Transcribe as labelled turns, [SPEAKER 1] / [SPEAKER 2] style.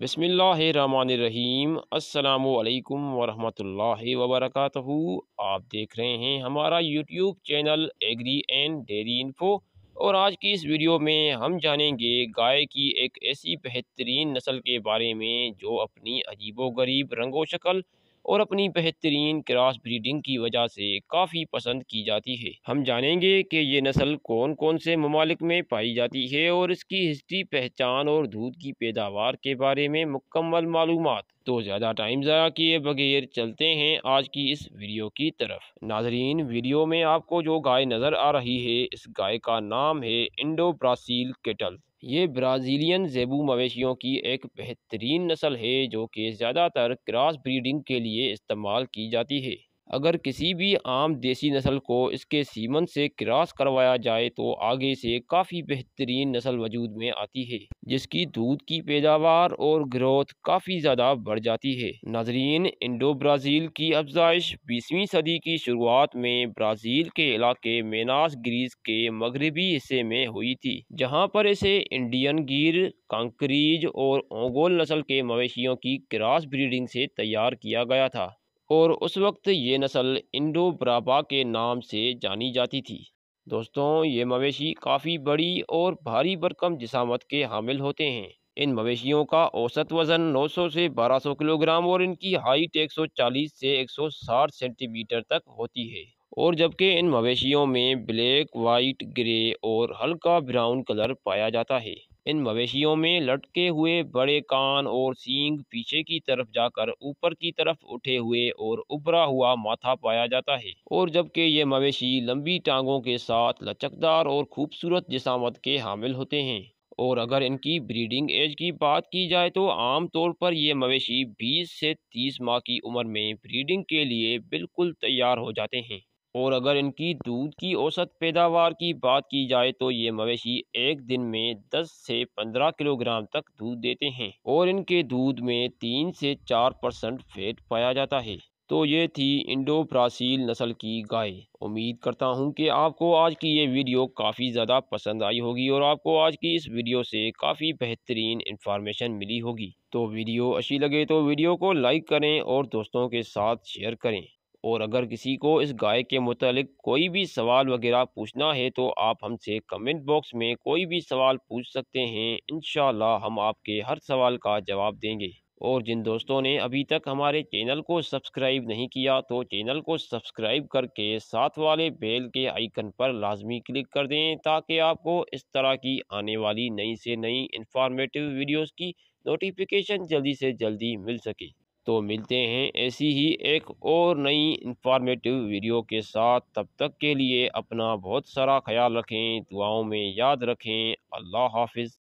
[SPEAKER 1] बसमीम् अल्लाम वरहल वबरक आप देख रहे हैं हमारा YouTube channel agri and dairy info और आज की इस वीडियो में हम जानेंगे गाय की एक ऐसी बेहतरीन नस्ल के बारे में जो अपनी अजीबो गरीब रंगो शक्ल और अपनी बेहतरीन क्रॉस ब्रीडिंग की वजह से काफ़ी पसंद की जाती है हम जानेंगे कि ये नस्ल कौन कौन से ममालिक में पाई जाती है और इसकी हिस्ट्री पहचान और दूध की पैदावार के बारे में मुकम्मल मालूम तो ज़्यादा टाइम ज़ाया किए बगैर चलते हैं आज की इस वीडियो की तरफ नाजरीन वीडियो में आपको जो गाय नज़र आ रही है इस गाय का नाम है इंडो ब्रासील केटल ये ब्राज़ीलियन जेबू मवेशियों की एक बेहतरीन नस्ल है जो कि ज़्यादातर क्रॉस ब्रीडिंग के लिए इस्तेमाल की जाती है अगर किसी भी आम देसी नस्ल को इसके सीमन से क्रॉस करवाया जाए तो आगे से काफ़ी बेहतरीन नस्ल वजूद में आती है जिसकी दूध की पैदावार और ग्रोथ काफ़ी ज़्यादा बढ़ जाती है नाजरीन इंडो ब्राज़ील की अफजाइश बीसवीं सदी की शुरुआत में ब्राज़ील के इलाके मेनास ग्रीस के मगरबी हिस्से में हुई थी जहाँ पर इसे इंडियन गिर कंक्रीज और ओंगोल नस्ल के मवेशियों की क्रॉस ब्रीडिंग से तैयार किया गया था और उस वक्त ये नस्ल इंडो ब्राबा के नाम से जानी जाती थी दोस्तों ये मवेशी काफ़ी बड़ी और भारी बरकम जिसामत के हामिल होते हैं इन मवेशियों का औसत वज़न 900 से 1200 किलोग्राम और इनकी हाइट 140 से 160 सेंटीमीटर तक होती है और जबकि इन मवेशियों में ब्लैक वाइट ग्रे और हल्का ब्राउन कलर पाया जाता है इन मवेशियों में लटके हुए बड़े कान और सींग पीछे की तरफ जाकर ऊपर की तरफ उठे हुए और उभरा हुआ माथा पाया जाता है और जबकि ये मवेशी लंबी टांगों के साथ लचकदार और खूबसूरत जिसामत के हामिल होते हैं और अगर इनकी ब्रीडिंग एज की बात की जाए तो आम तौर पर ये मवेशी 20 से 30 माह की उम्र में ब्रीडिंग के लिए बिल्कुल तैयार हो जाते हैं और अगर इनकी दूध की औसत पैदावार की बात की जाए तो ये मवेशी एक दिन में 10 से 15 किलोग्राम तक दूध देते हैं और इनके दूध में तीन से चार परसेंट फैट पाया जाता है तो ये थी इंडो ब्रासील नस्ल की गाय उम्मीद करता हूँ कि आपको आज की ये वीडियो काफ़ी ज़्यादा पसंद आई होगी और आपको आज की इस वीडियो से काफ़ी बेहतरीन इन्फॉर्मेशन मिली होगी तो वीडियो अच्छी लगे तो वीडियो को लाइक करें और दोस्तों के साथ शेयर करें और अगर किसी को इस गाय के मतलब कोई भी सवाल वगैरह पूछना है तो आप हमसे कमेंट बॉक्स में कोई भी सवाल पूछ सकते हैं इन हम आपके हर सवाल का जवाब देंगे और जिन दोस्तों ने अभी तक हमारे चैनल को सब्सक्राइब नहीं किया तो चैनल को सब्सक्राइब करके साथ वाले बेल के आइकन पर लाजमी क्लिक कर दें ताकि आपको इस तरह की आने वाली नई से नई इन्फॉर्मेटिव वीडियोस की नोटिफिकेशन जल्दी से जल्दी मिल सके तो मिलते हैं ऐसी ही एक और नई इंफॉर्मेटिव वीडियो के साथ तब तक के लिए अपना बहुत सारा ख्याल रखें दुआओं में याद रखें अल्लाह हाफिज़